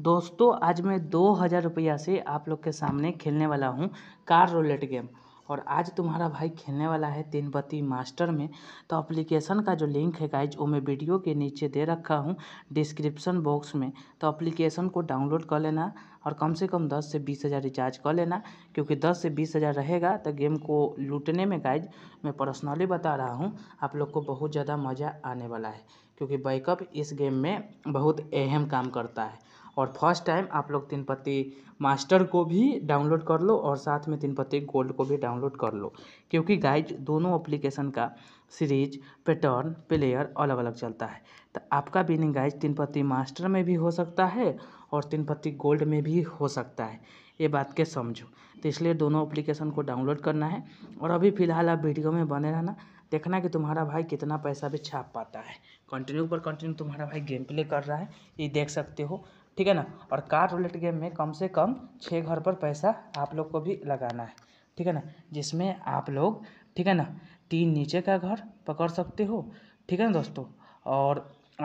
दोस्तों आज मैं दो हज़ार रुपया से आप लोग के सामने खेलने वाला हूँ कार रोलेट गेम और आज तुम्हारा भाई खेलने वाला है तीन बत्ती मास्टर में तो एप्लीकेशन का जो लिंक है गाइज वो मैं वीडियो के नीचे दे रखा हूँ डिस्क्रिप्शन बॉक्स में तो एप्लीकेशन को डाउनलोड कर लेना और कम से कम दस से बीस हज़ार रिचार्ज कर लेना क्योंकि दस से बीस हज़ार रहेगा तो गेम को लूटने में गाइज मैं पर्सनली बता रहा हूँ आप लोग को बहुत ज़्यादा मज़ा आने वाला है क्योंकि बैकअप इस गेम में बहुत अहम काम करता है और फर्स्ट टाइम आप लोग तीन पत्ती मास्टर को भी डाउनलोड कर लो और साथ में तीन पत्ती गोल्ड को भी डाउनलोड कर लो क्योंकि गाइज दोनों एप्लीकेशन का सीरीज पैटर्न प्लेयर अलग अलग चलता है तो आपका विनिंग गाइज तीन पत्ती मास्टर में भी हो सकता है और तीन पत्ती गोल्ड में भी हो सकता है ये बात के समझो तो इसलिए दोनों एप्लीकेशन को डाउनलोड करना है और अभी फ़िलहाल आप वीडियो में बने रहना देखना कि तुम्हारा भाई कितना पैसा भी छाप पाता है कंटिन्यू पर कंटिन्यू तुम्हारा भाई गेम प्ले कर रहा है ये देख सकते हो ठीक है ना और कार्ड रोलेट गेम में कम से कम छः घर पर पैसा आप लोग को भी लगाना है ठीक है ना जिसमें आप लोग ठीक है ना तीन नीचे का घर पकड़ सकते हो ठीक है ना दोस्तों और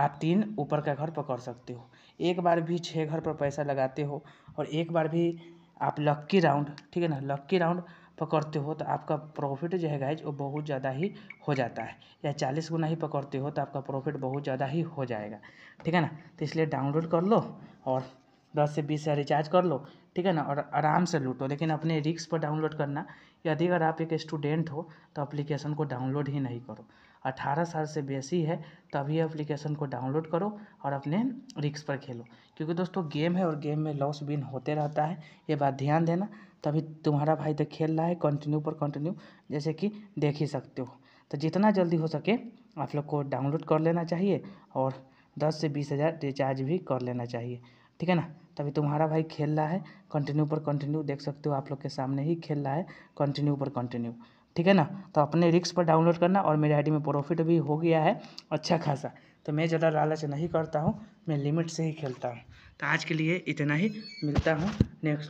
आप तीन ऊपर का घर पकड़ सकते हो एक बार भी छः घर पर पैसा लगाते हो और एक बार भी आप लक्की राउंड ठीक है ना लक्की राउंड पकड़ते हो तो आपका प्रॉफिट जो है गाइज वो बहुत ज़्यादा ही हो जाता है या चालीस गुना ही पकड़ते हो तो आपका प्रॉफिट बहुत ज़्यादा ही हो जाएगा ठीक है ना तो इसलिए डाउनलोड कर लो और दस से बीस हज़ार रिचार्ज कर लो ठीक है ना और आराम से लूटो लेकिन अपने रिक्स पर डाउनलोड करना यदि अगर आप एक स्टूडेंट हो तो अप्लीकेशन को डाउनलोड ही नहीं करो अठारह साल से बेसी है तभी अप्लीकेशन को डाउनलोड करो और अपने रिक्स पर खेलो क्योंकि दोस्तों गेम है और गेम में लॉस विन होते रहता है ये बात ध्यान देना तभी तुम्हारा भाई तो खेल रहा है कंटिन्यू पर कंटिन्यू जैसे कि देख ही सकते हो तो जितना जल्दी हो सके आप लोग को डाउनलोड कर लेना चाहिए और दस से बीस हज़ार रिचार्ज भी कर लेना चाहिए ठीक है ना तभी तुम्हारा भाई खेल रहा है कंटिन्यू पर कंटिन्यू देख सकते हो आप लोग के सामने ही खेल रहा है कंटिन्यू पर कंटिन्यू ठीक है ना तो अपने रिक्स पर डाउनलोड करना और मेरे आईडी में प्रॉफिट भी हो गया है अच्छा खासा तो मैं ज़्यादा लालच नहीं करता हूँ मैं लिमिट से ही खेलता हूँ तो आज के लिए इतना ही मिलता हूँ नेक्स्ट